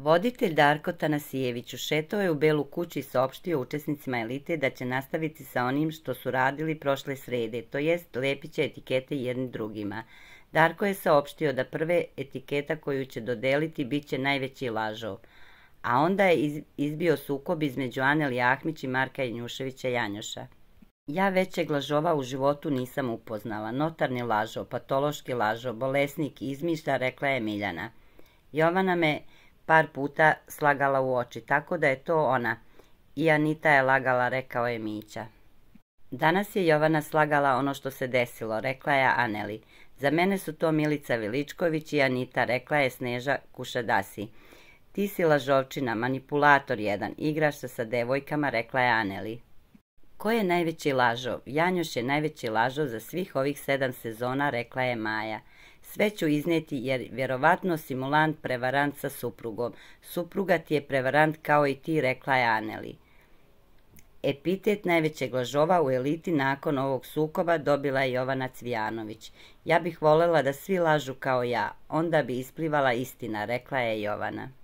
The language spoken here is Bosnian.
Voditelj Darko Tanasijević u šetao je u Belu kući i saopštio učesnicima elite da će nastaviti sa onim što su radili prošle srede, to jest lepiće etikete jednim drugima. Darko je saopštio da prve etiketa koju će dodeliti bit će najveći lažo, a onda je izbio sukob između Aneli Ahmić i Marka Janjuševića Janjoša. Ja većeg lažova u životu nisam upoznala. Notarni lažo, patološki lažo, bolesnik, izmišlja, rekla je Miljana. Jovana me par puta slagala u oči, tako da je to ona. I Anita je lagala, rekao je Mića. Danas je Jovana slagala ono što se desilo, rekla je Aneli. Za mene su to Milica Viličković i Anita, rekla je Sneža Kušadasi. Ti si lažovčina, manipulator jedan, igraš se sa devojkama, rekla je Aneli ko je najveći lažov? Janjoš je najveći lažov za svih ovih sedam sezona, rekla je Maja. Sve ću izneti jer vjerovatno simulant prevarant sa suprugom. Supruga ti je prevarant kao i ti, rekla je Aneli. Epitet najvećeg lažova u eliti nakon ovog sukova dobila je Jovana Cvijanović. Ja bih volela da svi lažu kao ja, onda bi isplivala istina, rekla je Jovana.